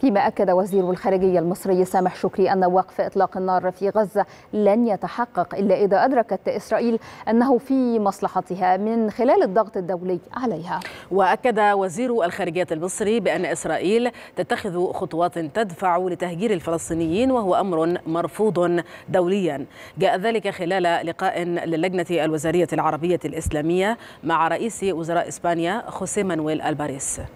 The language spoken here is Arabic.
فيما أكد وزير الخارجية المصري سامح شكري أن وقف إطلاق النار في غزة لن يتحقق إلا إذا أدركت إسرائيل أنه في مصلحتها من خلال الضغط الدولي عليها وأكد وزير الخارجية المصري بأن إسرائيل تتخذ خطوات تدفع لتهجير الفلسطينيين وهو أمر مرفوض دوليا جاء ذلك خلال لقاء للجنة الوزارية العربية الإسلامية مع رئيس وزراء إسبانيا خوسيه مانويل الباريس